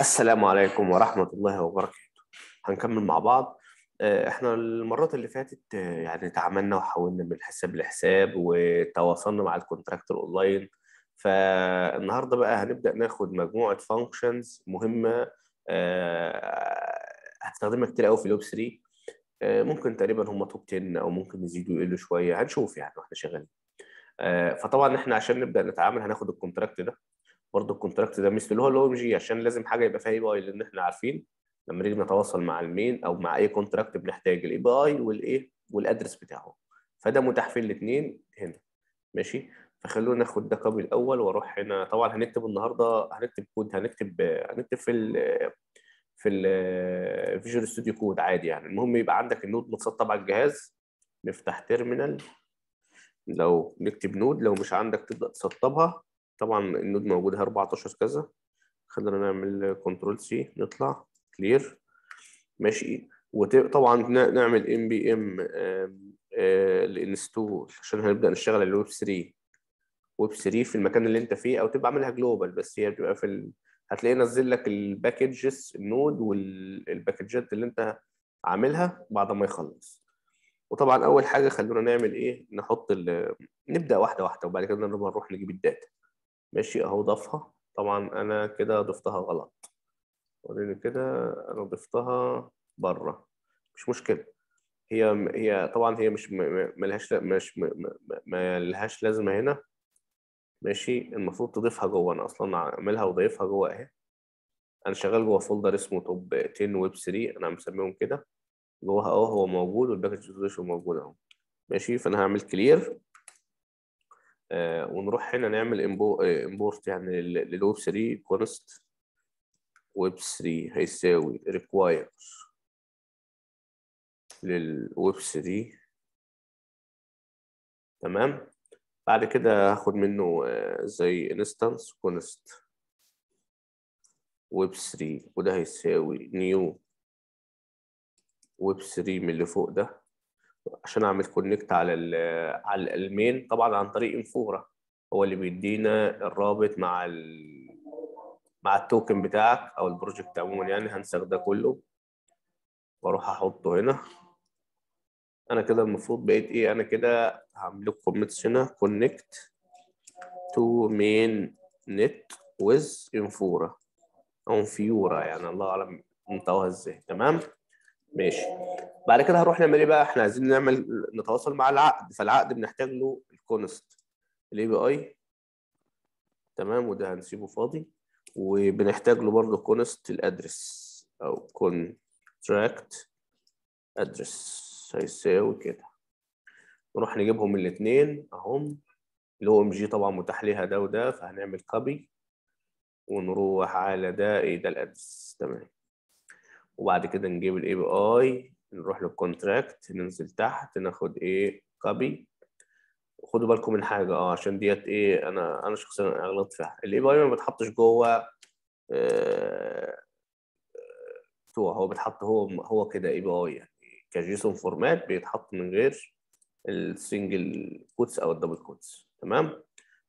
السلام عليكم ورحمة الله وبركاته هنكمل مع بعض آه، احنا المرات اللي فاتت آه، يعني تعاملنا وحولنا من حساب لحساب وتواصلنا مع الكونتراكتور اونلاين فالنهارده بقى هنبدا ناخد مجموعه فانكشنز مهمه آه، هتستخدمها كتير قوي في لوب 3 ممكن تقريبا هم توب 10 او ممكن يزيدوا يقلوا شويه هنشوف يعني واحنا شغالين فطبعا احنا عشان نبدا نتعامل هناخد الكونتراكت ده برضه الكونتراكت ده مش اللي هو الاو ام جي عشان لازم حاجه يبقى فيها اي بي اي لان احنا عارفين لما نيجي نتواصل مع المين او مع اي كونتراكت بنحتاج الاي بي اي والايه والادرس بتاعه فده متاح في الاثنين هنا ماشي فخلونا ناخد ده كوبي الاول واروح هنا طبعا هنكتب النهارده هنكتب كود هنكتب هنكتب في الـ في الفيجوال ستوديو كود عادي يعني المهم يبقى عندك النود متسطب على الجهاز نفتح تيرمينال لو نكتب نود لو مش عندك تبدا تسطبها طبعا النود موجود هي 14 كذا خلينا نعمل كنترول سي نطلع كلير ماشي وطبعا نعمل ام بي آه، ام الانستول عشان هنبدا نشتغل على الويب 3 ويب 3 في المكان اللي انت فيه او تبقى عاملها جلوبال بس هي بتبقى في ال... هتلاقيه نزل لك الباكجز النود والباكجات اللي انت عاملها بعد ما يخلص وطبعا اول حاجه خلونا نعمل ايه نحط ال... نبدا واحده واحده وبعد كده نروح نجيب الداتا ماشي اهو ضافها طبعا انا كده ضفتها غلط وريني كده انا ضفتها بره مش مشكله هي هي طبعا هي مش ملهاش مش ملهاش لازمه هنا ماشي المفروض تضيفها جوه انا اصلا عاملها وضيفها جوه اهي انا شغال جوه فولدر اسمه توب 10 ويب 3 انا مسميهم كده جوه اهو هو موجود والباكج موجود اهو ماشي فانا هعمل كلير آه، ونروح هنا نعمل امبورت آه، يعني للويب 3 كونست ويب 3 هيساوي ريكواير للويب 3 تمام بعد كده هاخد منه آه، زي انستانس كونست ويب 3 وده هيساوي نيو ويب 3 من اللي فوق ده عشان اعمل كونكت على على المين طبعا عن طريق انفورا هو اللي بيدينا الرابط مع ال مع التوكن بتاعك او البروجكت عموما يعني هنسخ ده كله واروح احطه هنا انا كده المفروض بقيت ايه انا كده هعمل لكم كوميتس هنا كونكت تو مين نت ويز انفورا او انفيورا يعني الله اعلم منطقها ازاي تمام ماشي بعد كده هنروح نعمل ايه بقى احنا عايزين نعمل نتواصل مع العقد فالعقد بنحتاج له الكونست الاي بي اي تمام وده هنسيبه فاضي وبنحتاج له برضه كونست الادرس او كونتراكت ادرس هيساوي كده نروح نجيبهم الاثنين اهم اللي هو ام جي طبعا متاح ليها ده وده فهنعمل كوبي ونروح على ده ايه ده الادرس تمام وبعد كده نجيب الاي بي اي نروح للكونتراكت ننزل تحت ناخد ايه كوبي خدوا بالكم من حاجه اه عشان ديت ايه انا انا شخصيا غلطت فيها الاي بي اي ما بيتحطش جوه آه هو بيتحط هو هو كده اي بي اي يعني كجيسون فورمات بيتحط من غير السنجل كوتس او الدبل كوتس تمام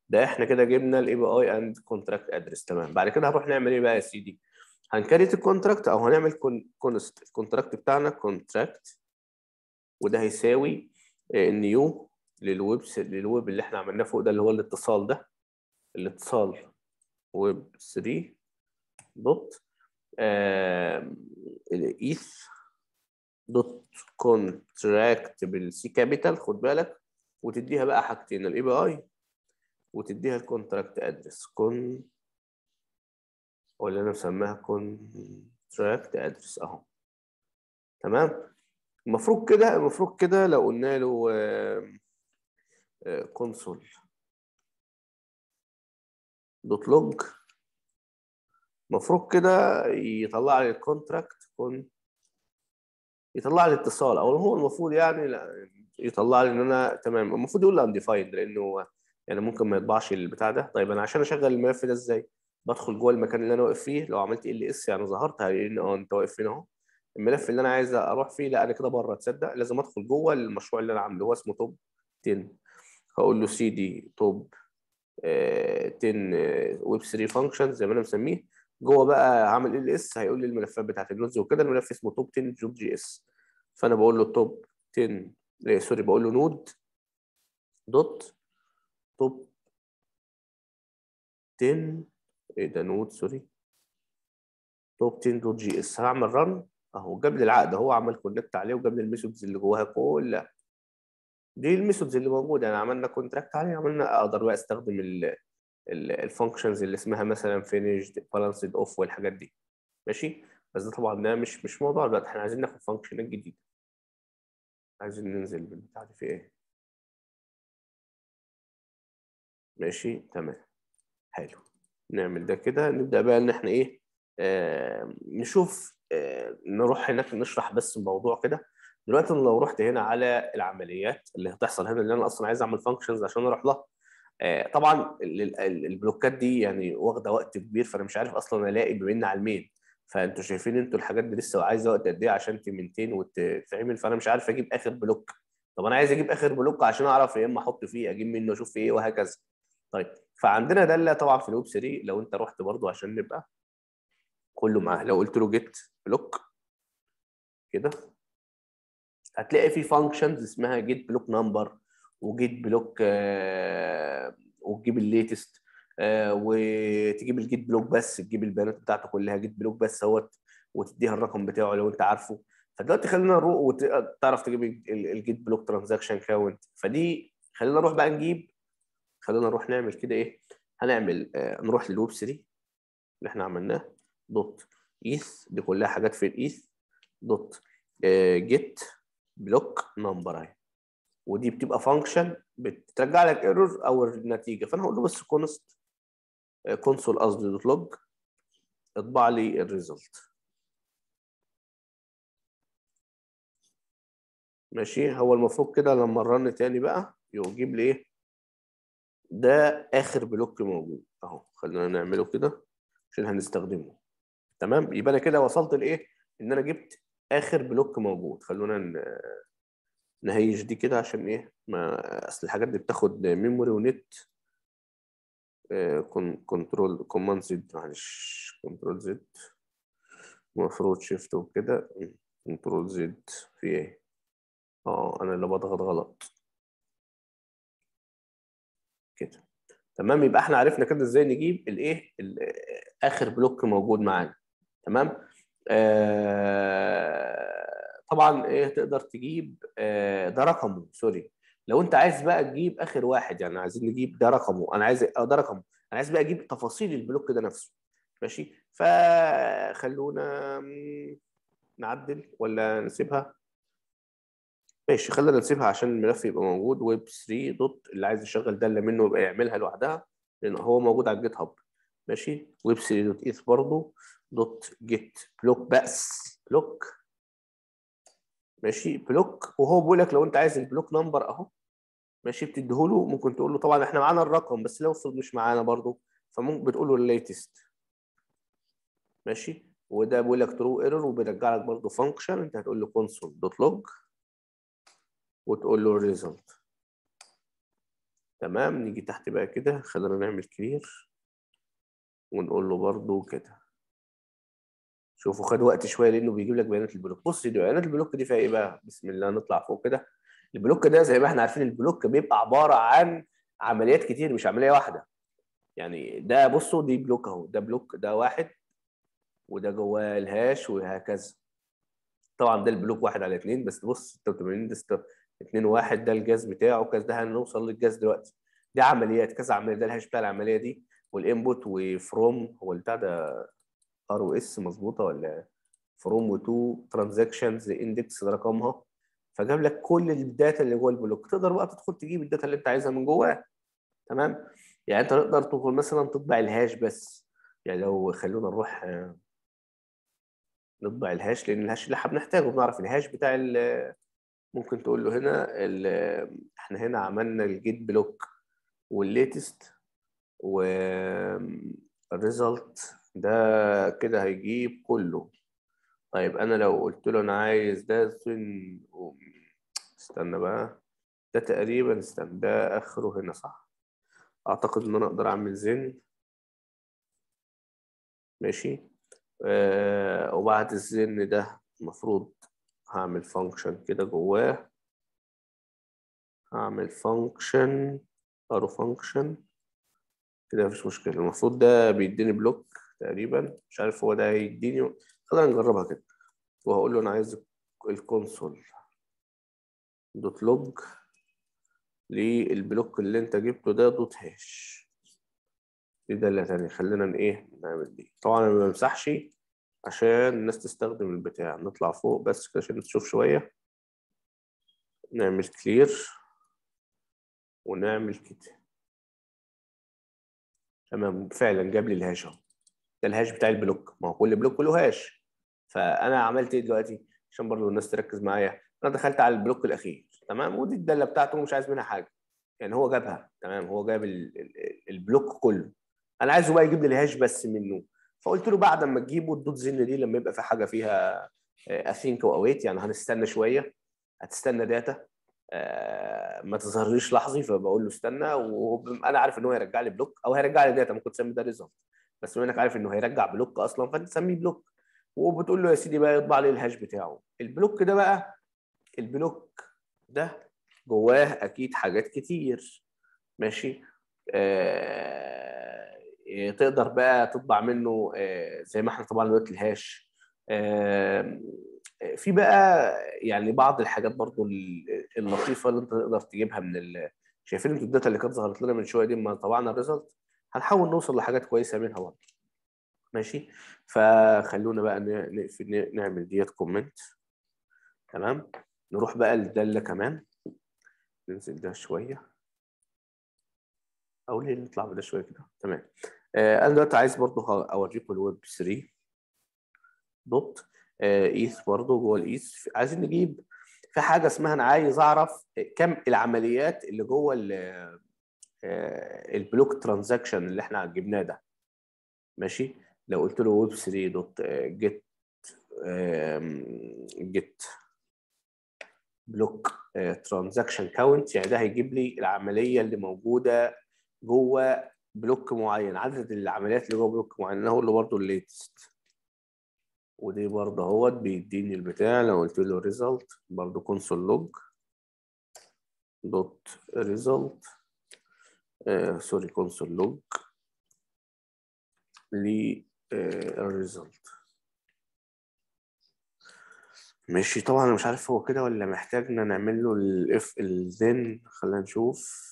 ده احنا كده جبنا الاي بي اي اند كونتراكت ادرس تمام بعد كده هنروح نعمل ايه بقى يا سيدي هنكريت الكونتراكت او هنعمل كونست الكونتراكت بتاعنا كونتراكت وده هيساوي آه، النيو للويب للويب اللي احنا عملناه فوق ده اللي هو الاتصال ده الاتصال ويب 3 دوت الايث دوت كونتراكت بالسي كابيتال خد بالك وتديها بقى حاجتين الاي بي اي وتديها الكونتراكت ادرس كونتراكت واللي انا مسماها كونتراكت ادرس اهو تمام المفروض كده المفروض كده لو قلنا له كونسول دوت لوج المفروض كده يطلع لي الكونتراكت كون يطلع لي اتصال او هو المفروض يعني لا يطلع لي ان انا تمام المفروض يقول لي انديفايند لانه يعني ممكن ما يطبعش البتاع ده طيب انا عشان اشغل الملف ده ازاي؟ بدخل جوه المكان اللي انا واقف فيه لو عملت ال اس يعني ظهرت هلاقي ان اه انت واقف فين اهو الملف اللي انا عايز اروح فيه لا انا كده بره تصدق لازم ادخل جوه المشروع اللي انا عامله هو اسمه توب 10 هقول له سي دي توب 10 آه، آه، ويب 3 فانكشن زي ما انا مسميه جوه بقى عامل ال اس هيقول لي الملفات بتاعت النودز وكده الملف اسمه توب 10 جوب جي اس فانا بقول له توب 10 آه، سوري بقول له نود دوت توب 10 ايه ده نود سوري توب 10 دوت جي اس هعمل رن اهو جاب لي العقد اهو عمل كونكت عليه وجاب لي الميثودز اللي جواها كلها دي الميثودز اللي موجوده انا يعني عملنا كونتراكت عليه عملنا اقدر بقى استخدم الفانكشنز اللي اسمها مثلا فينيشد بالانسد اوف والحاجات دي ماشي بس ده طبعا ده مش مش موضوع دلوقتي احنا عايزين ناخد فانكشنات جديده عايزين ننزل بالبتاع دي في ايه ماشي تمام حلو نعمل ده كده نبدا بقى ان احنا ايه آه نشوف آه نروح هناك نشرح بس الموضوع كده دلوقتي انا لو رحت هنا على العمليات اللي هتحصل هنا اللي انا اصلا عايز اعمل فانكشنز عشان اروح لها آه طبعا البلوكات دي يعني واخده وقت كبير فانا مش عارف اصلا الاقي بما ان على المين فانتوا شايفين انتوا الحاجات دي لسه عايزه وقت قد ايه عشان تمنتين وتتعمل فانا مش عارف اجيب اخر بلوك طب انا عايز اجيب اخر بلوك عشان اعرف يا اما احط فيه اجيب منه اشوف فيه ايه وهكذا طيب فعندنا داله طبعا في الويب 3 لو انت رحت برضو عشان نبقى كله معاه لو قلت له جيت بلوك كده هتلاقي في فانكشنز اسمها جيت بلوك نمبر وجيت بلوك آه وتجيب الليتست آه وتجيب الجيت بلوك بس تجيب البيانات بتاعته كلها جيت بلوك بس اهوت وتديها الرقم بتاعه لو انت عارفه فدلوقتي خلينا نروح وتعرف تجيب الجيت بلوك ترانزاكشن كاونت فدي خلينا نروح بقى نجيب خلينا نروح نعمل كده ايه هنعمل آه نروح للويب 3 اللي احنا عملناه دوت ايث دي كلها حاجات في الايث دوت جيت بلوك نمبر اهي ودي بتبقى فانكشن بترجع لك ايرور او النتيجه فانا هقول له بس كونست كونسول قصدي دوت لوج اطبع لي الريزلت ماشي هو المفروض كده لما نرن تاني بقى يجيب لي ايه ده اخر بلوك موجود اهو خلينا نعمله كده عشان هنستخدمه تمام يبقى انا كده وصلت لايه ان انا جبت اخر بلوك موجود خلونا نهيج دي كده عشان ايه ما اصل الحاجات دي بتاخد ميموري ونت كنترول كوماند زد معلش كنترول زد المفروض شيفت وكده كنترول زد في ايه اه انا اللي بضغط غلط كده تمام يبقى احنا عرفنا كده ازاي نجيب الايه اخر بلوك موجود معانا تمام آه طبعا ايه تقدر تجيب آه ده رقمه سوري لو انت عايز بقى تجيب اخر واحد يعني عايزين نجيب ده رقمه انا عايز آه، ده رقمه انا عايز بقى اجيب تفاصيل البلوك ده نفسه ماشي فخلونا نعدل ولا نسيبها ماشي خلينا نسيبها عشان الملف يبقى موجود ويب 3 دوت اللي عايز يشغل داله منه يبقى يعملها لوحدها لان هو موجود على الجيت هاب ماشي ويب 3 دوت ايث برضه دوت جيت بلوك بس بلوك ماشي بلوك وهو بيقول لك لو انت عايز البلوك نمبر اهو ماشي بتديهوله ممكن تقول له طبعا احنا معانا الرقم بس لو افرض مش معانا برضه فممكن بتقول له الليتست ماشي وده بيقول لك ترو ايرور وبيرجع لك برضه فانكشن انت هتقول له كونسول دوت لوج وتقول له result تمام نيجي تحت بقى كده خلينا نعمل كلير ونقول له برضه كده شوفوا خد وقت شويه لانه بيجيب لك بيانات البلوك بص دي بيانات البلوك دي فيها ايه بقى بسم الله نطلع فوق كده البلوك ده زي ما احنا عارفين البلوك بيبقى عباره عن عمليات كتير مش عمليه واحده يعني ده بصوا دي بلوك اهو ده بلوك ده واحد وده جواه الهاش وهكذا طبعا ده البلوك واحد على اثنين بس بص 86 ده 2 1 ده الجاز بتاعه كذا ده هنوصل للجاز دلوقتي دي عمليات كذا عمليه ده الهاش بتاع العمليه دي والانبوت وفروم هو البتاع ده ار او اس مظبوطه ولا فروم وتو ترانزكشنز اندكس رقمها فجاب لك كل الداتا اللي جوه البلوك تقدر بقى تدخل تجيب الداتا اللي انت عايزها من جواه تمام يعني انت تقدر تدخل مثلا تطبع الهاش بس يعني لو خلونا نروح آه، نطبع الهاش لان الهاش اللي احنا بنحتاجه بنعرف الهاش بتاع ال ممكن تقول له هنا احنا هنا عملنا الجيت بلوك والليتست والريزلت ده كده هيجيب كله طيب انا لو قلت له انا عايز ده سن استنى بقى ده تقريبا استنى ده اخره هنا صح اعتقد ان انا اقدر اعمل زن ماشي آه وبعد الزن ده المفروض هعمل function كده جواه هعمل function arrow function كده مفيش مشكله المفروض ده بيديني بلوك تقريبا مش عارف هو ده هيديني خلينا نجربها كده وهقول له انا عايز الكونسول دوت لوج للبلوك اللي انت جبته ده دوت هاش دي دالة تانية خلينا ايه نعمل دي طبعا انا ما بمسحش عشان الناس تستخدم البتاع نطلع فوق بس عشان تشوف شوية نعمل كلير ونعمل كده تمام فعلا جاب لي الهاش اهو ده الهاش بتاع البلوك ما هو كل بلوك له هاش فانا عملت ايه دلوقتي عشان برضه الناس تركز معايا انا دخلت على البلوك الاخير تمام ودي الداله بتاعته ومش عايز منها حاجه يعني هو جابها تمام هو جاب البلوك كله انا عايزه بقى يجيب لي الهاش بس منه فقلت له بعد ما تجيبه الدوت زن دي لما يبقى في حاجه فيها آه، اثينك واويت يعني هنستنى شويه هتستنى داتا آه، ما تظهرليش لحظي فبقول له استنى وانا عارف ان هو هيرجع لي بلوك او هيرجع لي داتا ممكن تسمي ده ريزلت بس بما انك عارف انه هيرجع بلوك اصلا فانت تسميه بلوك وبتقول له يا سيدي بقى يطبع لي الهاش بتاعه البلوك ده بقى البلوك ده جواه اكيد حاجات كتير ماشي آه تقدر بقى تطبع منه آه، زي ما احنا طبعا دلوقتي الهاش آه، في بقى يعني بعض الحاجات برضو اللطيفه اللي انت تقدر تجيبها من ال... شايفين انتوا الداتا اللي كانت ظهرت لنا من شويه دي لما طبعنا الريزلت هنحاول نوصل لحاجات كويسه منها برضه ماشي فخلونا بقى نقفل نعمل ديت كومنت تمام نروح بقى للداله كمان ننزل ده شويه او ليه نطلع بده شويه كده تمام آه انا دلوقتي عايز برضه اوريكم الويب 3 دوت آه ايث e برضه جوه الايث e عايزين نجيب في حاجه اسمها انا عايز اعرف كم العمليات اللي جوه البلوك آه، ترانزاكشن اللي احنا جبناه ده ماشي لو قلت له ويب 3 دوت جيت جيت بلوك ترانزاكشن كاونت يعني ده هيجيب لي العمليه اللي موجوده جوه بلوك معين عدد العمليات اللي جوه بلوك معين هو اللي برضه الليتست ودي برضه اهوت بيديني البتاع لو قلت له ريزلت برضه كونسول لوج دوت ريزلت سوري كونسول لوج للريزلت ماشي طبعا انا مش عارف هو كده ولا محتاجنا نعمل له الاف الزن خلينا نشوف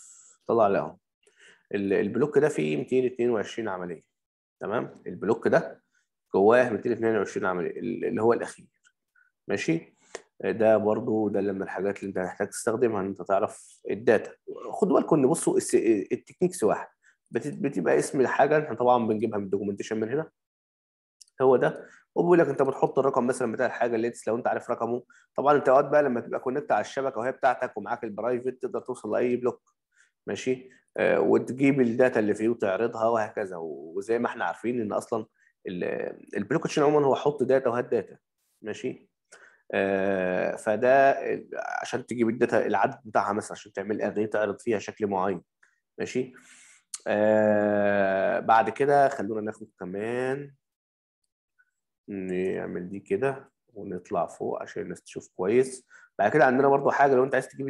طلع لي اهو البلوك ده فيه 222 عمليه تمام البلوك ده جواه 222 عمليه اللي هو الاخير ماشي ده برضو ده من الحاجات اللي انت محتاج تستخدمها ان انت تعرف الداتا خدوا بالكم ان بصوا التكنيكس واحد بتبقى اسم الحاجه احنا طبعا بنجيبها من الدوكيومنتيشن من هنا هو ده وبيقول لك انت بتحط الرقم مثلا بتاع الحاجه اللي لو انت عارف رقمه طبعا انت اوقات بقى لما تبقى كونكت على الشبكه وهي بتاعتك ومعاك البرايفت تقدر توصل لاي بلوك ماشي آه، وتجيب الداتا اللي فيه وتعرضها وهكذا وزي ما احنا عارفين ان اصلا البلوك تشين عموما هو حط داتا وهات داتا ماشي آه فده عشان تجيب الداتا العدد بتاعها مثلا عشان تعمل اغنيه تعرض فيها شكل معين ماشي آه بعد كده خلونا ناخد كمان نعمل دي كده ونطلع فوق عشان الناس تشوف كويس بعد كده عندنا برضو حاجه لو انت عايز تجيب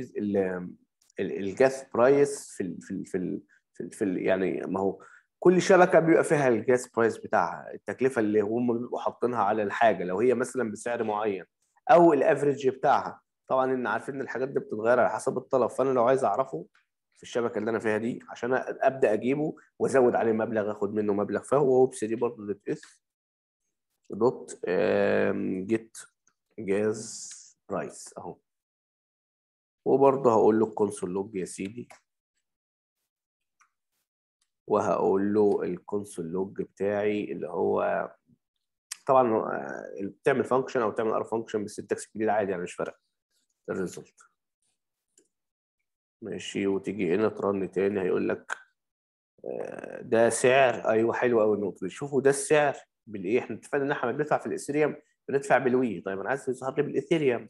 الجاث برايس في الـ في الـ في الـ في, الـ في الـ يعني ما هو كل شبكه بيبقى فيها الجاس برايس بتاعها التكلفه اللي هم بيبقوا حاطينها على الحاجه لو هي مثلا بسعر معين او الافريج بتاعها طبعا ان عارفين ان الحاجات دي بتتغير على حسب الطلب فانا لو عايز اعرفه في الشبكه اللي انا فيها دي عشان ابدا اجيبه وازود عليه مبلغ اخد منه مبلغ فهو ويب دي برضه دوت اس دوت جيت جاز برايس اهو وبرضه هقول له الكونسول لوج يا سيدي وهقول له الكونسول لوج بتاعي اللي هو طبعا بتعمل آه، فانكشن او بتعمل ار فانكشن بالسنتكس الجديد عادي يعني مش فارق الريزلت ماشي وتيجي هنا ترن تاني هيقول لك آه، ده سعر ايوه حلو قوي النقطه دي شوفوا ده السعر بالايه احنا اتفقنا ان احنا بندفع في الاثيريوم بندفع بالوي طيب انا عايز يظهر لي بالاثيريوم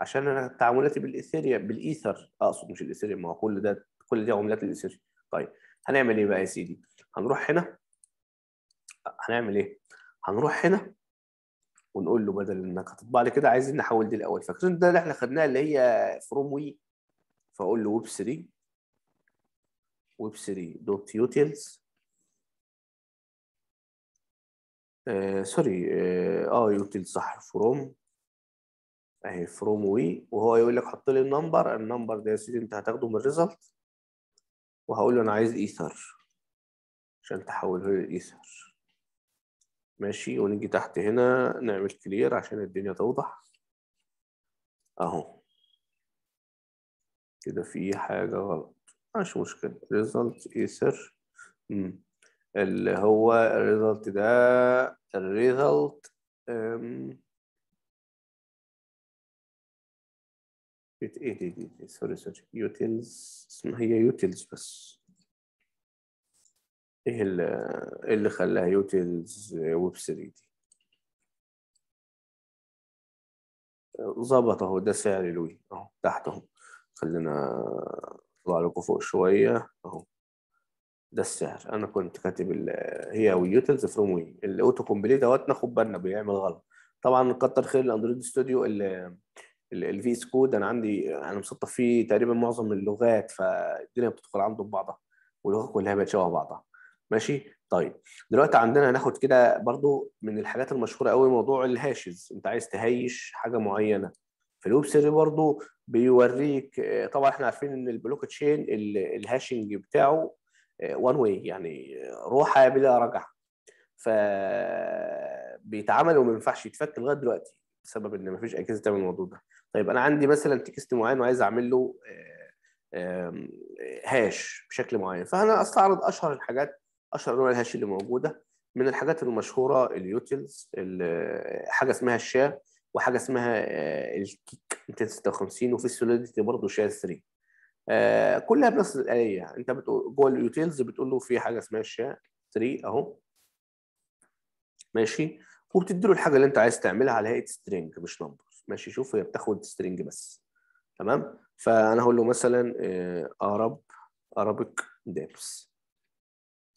عشان انا تعاملاتي بالايثيريا بالايثر اقصد مش الايثيريا ما هو كل ده كل دي عملات الايثيريا طيب هنعمل ايه بقى يا سيدي هنروح هنا هنعمل ايه هنروح هنا ونقول له بدل انك هتطبع لي كده عايزين نحول دي الاول فاكرين ده اللي احنا خدناه اللي هي فروم وي فاقول له ويب 3 ويب 3 دوت يوتيلز سوري اه يوتيلز آه، آه، صح فروم اهي فروم وي وهو يقول لك حط لي النمبر النمبر ده يا سيدي انت هتاخده من الريزلت وهقول له انا عايز ايثر عشان تحوله لي الايثر ماشي ونيجي تحت هنا نعمل كلير عشان الدنيا توضح اهو كده في حاجه غلط مش مشكله ريزلت ايثر اللي هو الريزلت ده الريزلت ايه دي دي دي سوري سوري يوتيلز اسمها هي يوتيلز بس إيه, ايه اللي خلاها يوتيلز ويب 3 دي ظبط اهو ده سعر الوي اهو تحت اهو خلينا اطلع لكم فوق شويه اهو ده السعر انا كنت كاتب هي ويوتيلز فروم وي الاوتو كومبليت دوت ناخد بالنا بيعمل غلط طبعا كتر خير الاندرويد ستوديو اللي الفي اس كود انا عندي انا مسطف فيه تقريبا معظم اللغات فالدنيا بتدخل عنده ببعضها واللغات كلها بتشبه بعضها ماشي طيب دلوقتي عندنا هناخد كده برضو من الحاجات المشهوره قوي موضوع الهاشز انت عايز تهيش حاجه معينه في الويب برضو بيوريك آه، طبعا احنا عارفين ان البلوك تشين الهاشنج بتاعه وان آه، واي يعني روحه بلا رجعه بيتعمل وما ينفعش يتفك لغايه دلوقتي بسبب ان مفيش اجهزه تعمل الموضوع ده طيب انا عندي مثلا تكست معين وعايز اعمل له آه، هاش بشكل معين فانا استعرض اشهر الحاجات اشهر انواع الهاش اللي موجوده من الحاجات المشهوره اليوتيلز آه، حاجه اسمها الشا وحاجه اسمها آه، الكيك 256 وفي السوليديتي برضه شا 3 كلها بنفس الاليه انت بتقول جوه اليوتيلز بتقول له في حاجه اسمها الشا 3 اهو ماشي وبتدي له الحاجه اللي انت عايز تعملها على هيئه سترينج مش نمبر ماشي شوف هي بتاخد سترينج بس تمام فانا هقول له مثلا ارب ارابيك ديبس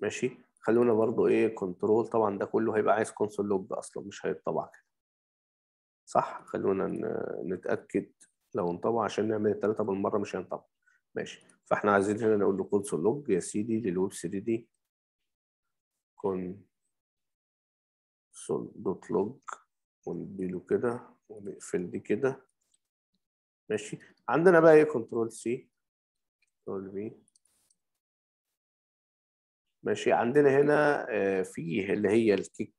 ماشي خلونا برضو ايه كنترول طبعا ده كله هيبقى عايز كونسول لوج اصلا مش هيتطبع كده صح خلونا نتاكد لو انطبع عشان نعمل الثلاثه بالمره مش هينطبع ماشي فاحنا عايزين هنا نقول له كونسول لوج يا سيدي للويب 3 دي كونسول دوت لوج ونديله كده ونقفل دي كده ماشي عندنا بقى ايه كنترول سي كنترول في ماشي عندنا هنا آه، فيه اللي هي الكيك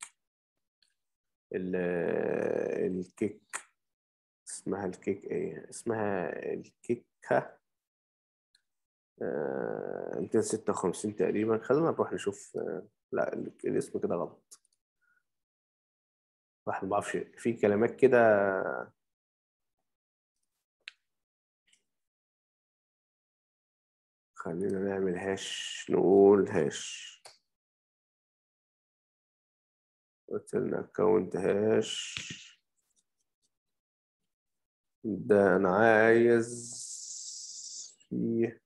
آه، الكيك اسمها الكيك ايه اسمها الكيكه 256 آه، تقريبا خلينا نروح نشوف لا الاسم كده غلط واحد ما بعرفش في كلمات كده خلينا نعمل هاش نقول هاش قلت لنا اكونت هاش ده انا عايز فيه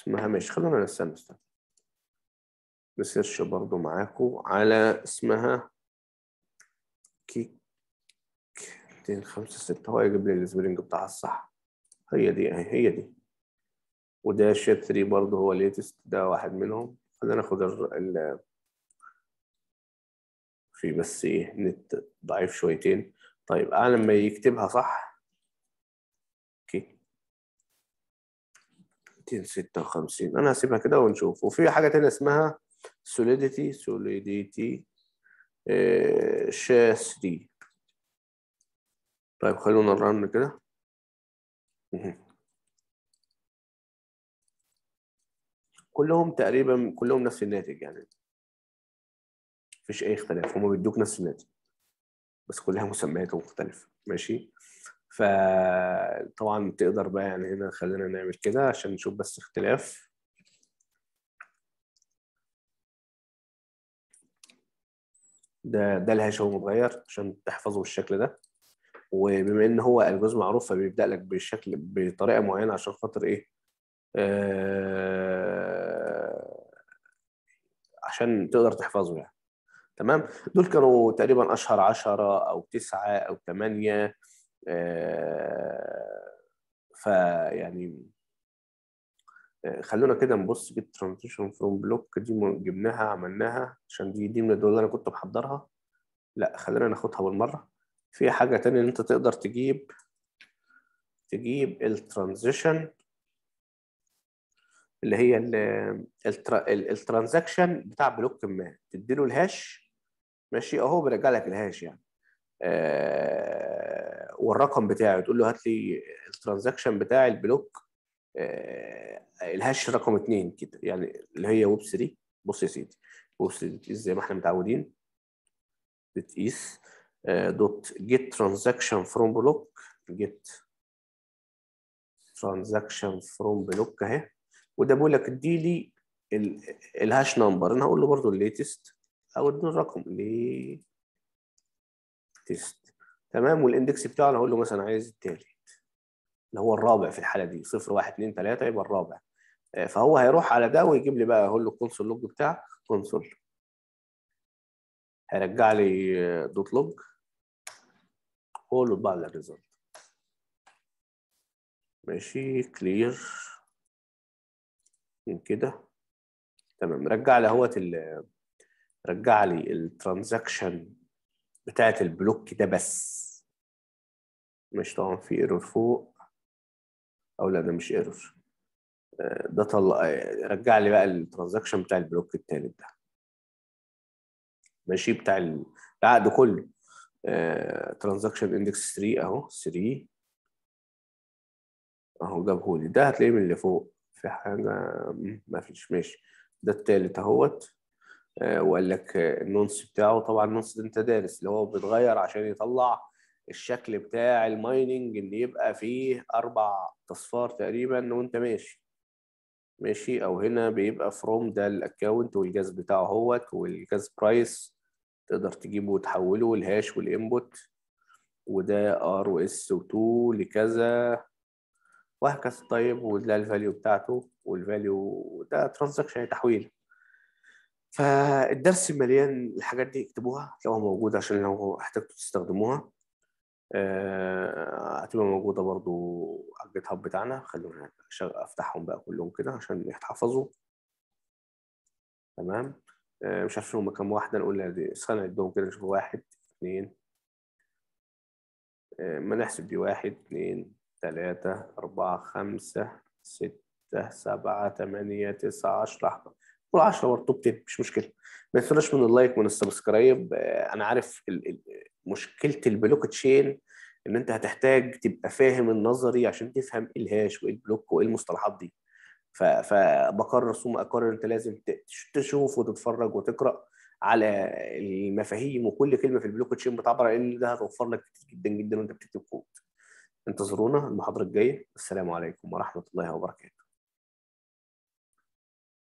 اسمها مش خلونا نستنى استنى نسيرش برضو معاكم على اسمها كيك 2 خمسة ستة هو يجيب لي السبرينج بتاعها الصح هي دي اهي هي دي وده شيت 3 برضو هو ليتست ده واحد منهم خلينا ناخد ال في بس ايه نت ضعيف شويتين طيب اعلى ما يكتبها صح 256 انا هسيبها كده ونشوف وفي حاجه تانية اسمها solidity solidity شاسري آه، طيب خلونا نرن كده كلهم تقريبا كلهم نفس الناتج يعني مفيش اي اختلاف هما بيدوك نفس الناتج بس كلها مسميات مختلفه ماشي فطبعا تقدر بقى يعني هنا خلينا نعمل كده عشان نشوف بس اختلاف ده ده الهاش هو متغير عشان تحفظه بالشكل ده وبما ان هو الجزء معروف فبيبدا لك بالشكل بطريقه معينه عشان خاطر ايه آه عشان تقدر تحفظه يعني تمام دول كانوا تقريبا اشهر 10 او 9 او 8 آه، فيعني آه، خلونا كده نبص جيت ترانزيشن فروم بلوك دي جبناها عملناها عشان دي دي من الدول اللي انا كنت محضرها لا خلينا ناخدها بالمره في حاجه تانية ان انت تقدر تجيب تجيب الترانزيشن اللي هي الترانزاكشن بتاع بلوك ما تديله الهاش ماشي اهو بيرجع لك الهاش يعني آه، والرقم بتاعه تقول له هات لي الترانزاكشن بتاع البلوك آه، الهاش رقم اثنين كده يعني اللي هي ويب 3 بص يا سيدي ويب 3 زي ما احنا متعودين بتقيس آه، دوت جيت ترانزاكشن فروم بلوك جيت ترانزاكشن فروم بلوك اهي وده بيقول لك ادي لي الهاش نمبر انا هقول له برضه الليتست او اديله الرقم ليه تيست تمام والاندكس بتاعنا هقول له مثلا عايز الثالث اللي هو الرابع في الحاله دي 0 1 2 3 يبقى الرابع آه، فهو هيروح على ده ويجيب لي بقى هقول له الكونسول لوج بتاع كونسول هيرجع لي دوت آه، لوج هو له بقى الريزلت ماشي كلير من كده تمام رجع لي اهوت آه، رجع لي الترانزاكشن بتاعت البلوك ده بس مش طبعا في ايرور فوق او لا ده مش ايرور آه، ده طلع آه، رجع لي بقى الترانزاكشن بتاع البلوك التالت ده ماشي بتاع العقد كله آه، ترانزاكشن اندكس 3 اهو 3 اهو جابهولي ده هتلاقيه من اللي فوق في حاجه ما فيش ماشي ده التالت اهوت آه، وقال لك آه، النونس بتاعه طبعا النونس ده انت دارس اللي هو بيتغير عشان يطلع الشكل بتاع المايننج ان يبقى فيه اربع اصفار تقريبا وانت ماشي ماشي او هنا بيبقى فروم ده الاكونت والجاز بتاعه اهوت والجاز برايس تقدر تجيبه وتحوله والهاش والانبوت وده ار واس و2 لكذا وهكذا طيب وده الفاليو بتاعته والفاليو ده ترانزاكشن يعني تحويله فالدرس مليان الحاجات دي اكتبوها هتلاقوها موجودة عشان لو احتجتوا تستخدموها آه، هتبقى موجودة برضو على الجيت هاب بتاعنا خلونا افتحهم بقى كلهم كده عشان يتحفظوا تمام آه، مش عارف هم كام واحدة نقول دي استنى ندهم كده نشوف واحد اتنين آه، ما نحسب دي واحد اتنين تلاتة أربعة خمسة ستة سبعة تمانية تسعة عشرة والعشرة برضه 10 مش مشكله ما تنسوناش من اللايك ومن السبسكرايب آه، انا عارف مشكله البلوك تشين ان انت هتحتاج تبقى فاهم النظري عشان تفهم ايه الهاش وايه البلوك وايه المصطلحات دي فبقرر ثم اقرر انت لازم تشوف وتتفرج وتقرا على المفاهيم وكل كلمه في البلوك تشين بتعبر عن ايه ده هتوفر لك كتير جدا جدا وانت بتكتب كود انتظرونا المحاضره الجايه السلام عليكم ورحمه الله وبركاته